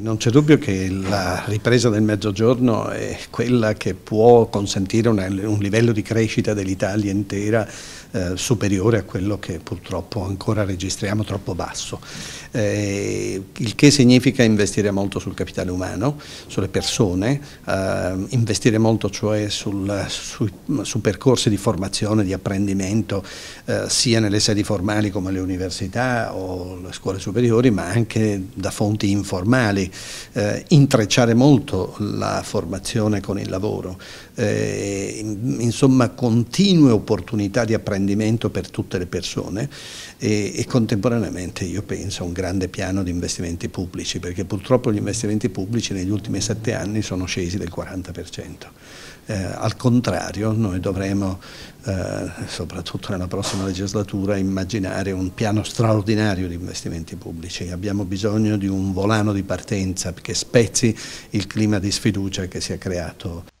non c'è dubbio che la ripresa del mezzogiorno è quella che può consentire una, un livello di crescita dell'Italia intera eh, superiore a quello che purtroppo ancora registriamo troppo basso, eh, il che significa investire molto sul capitale umano, sulle persone, eh, investire molto cioè sul, su, su, percorsi di formazione, di apprendimento, eh, sia nelle sedi formali come le università o le scuole superiori, ma anche da fonti informali eh, intrecciare molto la formazione con il lavoro, eh, insomma continue opportunità di apprendimento per tutte le persone e, e contemporaneamente io penso a un grande piano di investimenti pubblici, perché purtroppo gli investimenti pubblici negli ultimi sette anni sono scesi del 40%. Eh, al contrario, noi dovremo, eh, soprattutto nella prossima legislatura, immaginare un piano straordinario di investimenti pubblici. Abbiamo bisogno di un volano di partenza partenza, perché spezzi il clima di sfiducia che si è creato.